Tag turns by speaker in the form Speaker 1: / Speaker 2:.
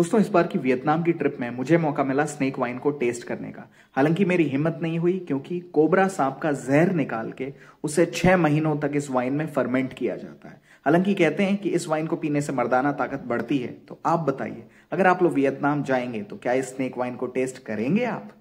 Speaker 1: दोस्तों इस बार की वियतनाम की ट्रिप में मुझे मौका मिला स्नेक वाइन को टेस्ट करने का हालांकि मेरी हिम्मत नहीं हुई क्योंकि कोबरा सांप का जहर निकाल के उसे छह महीनों तक इस वाइन में फर्मेंट किया जाता है हालांकि कहते हैं कि इस वाइन को पीने से मर्दाना ताकत बढ़ती है तो आप बताइए अगर आप लोग वियतनाम जाएंगे तो क्या इस स्नेक वाइन को टेस्ट करेंगे आप